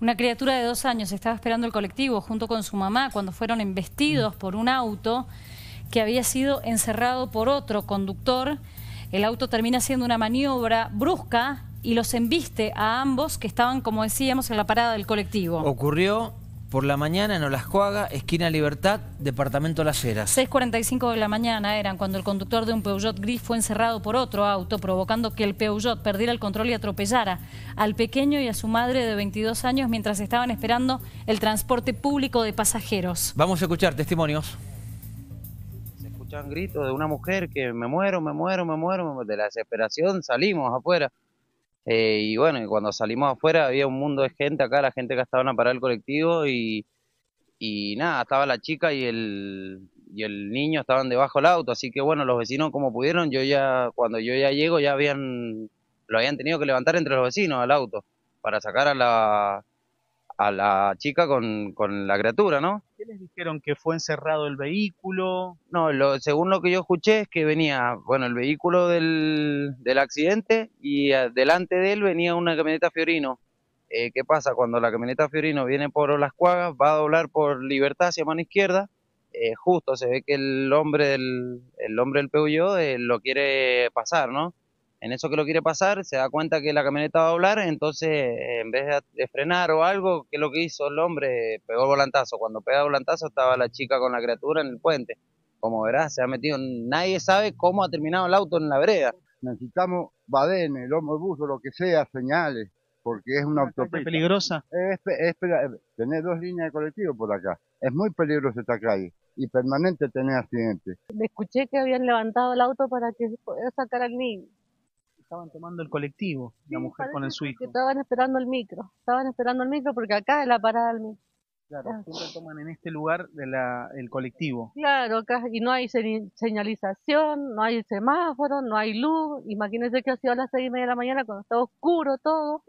Una criatura de dos años estaba esperando el colectivo junto con su mamá cuando fueron embestidos por un auto que había sido encerrado por otro conductor. El auto termina haciendo una maniobra brusca y los embiste a ambos que estaban, como decíamos, en la parada del colectivo. Ocurrió por la mañana en Olascoaga, esquina Libertad, departamento Las Heras. 6.45 de la mañana eran cuando el conductor de un Peugeot gris fue encerrado por otro auto, provocando que el Peugeot perdiera el control y atropellara al pequeño y a su madre de 22 años mientras estaban esperando el transporte público de pasajeros. Vamos a escuchar testimonios. Se escuchan gritos de una mujer que me muero, me muero, me muero, de la desesperación salimos afuera. Eh, y bueno, y cuando salimos afuera había un mundo de gente acá, la gente que estaba en parada el colectivo y, y nada, estaba la chica y el, y el niño estaban debajo del auto, así que bueno, los vecinos como pudieron, yo ya, cuando yo ya llego ya habían, lo habían tenido que levantar entre los vecinos al auto para sacar a la, a la chica con, la criatura, ¿no? ¿Qué les dijeron que fue encerrado el vehículo? No, lo, según lo que yo escuché es que venía, bueno, el vehículo del, del accidente y delante de él venía una camioneta Fiorino. Eh, ¿Qué pasa? Cuando la camioneta Fiorino viene por Las Cuagas, va a doblar por Libertad hacia mano izquierda, eh, justo se ve que el hombre del, el hombre del peugeot eh, lo quiere pasar, ¿no? En eso que lo quiere pasar, se da cuenta que la camioneta va a hablar, entonces en vez de, frenar o algo, que es lo que hizo el hombre? Pegó el volantazo. Cuando pegó el volantazo estaba la chica con la criatura en el puente. Como verás, se ha metido, nadie sabe cómo ha terminado el auto en la vereda. Necesitamos badenes, lomo de buzo, lo que sea, señales, porque es una ah, autopista. peligrosa? Es, es, es, tener dos líneas de colectivo por acá. Es muy peligroso esta calle y permanente tener accidentes. Me escuché que habían levantado el auto para que se pudiera sacar al niño estaban tomando el colectivo, la mujer con el suizo. estaban esperando el micro, estaban esperando el micro porque acá es la parada del micro. Claro, ah. siempre toman en este lugar el colectivo. Claro, acá, y no hay señalización, no hay semáforo, no hay luz. Imagínense que ha sido a las seis y media de la mañana cuando está oscuro todo.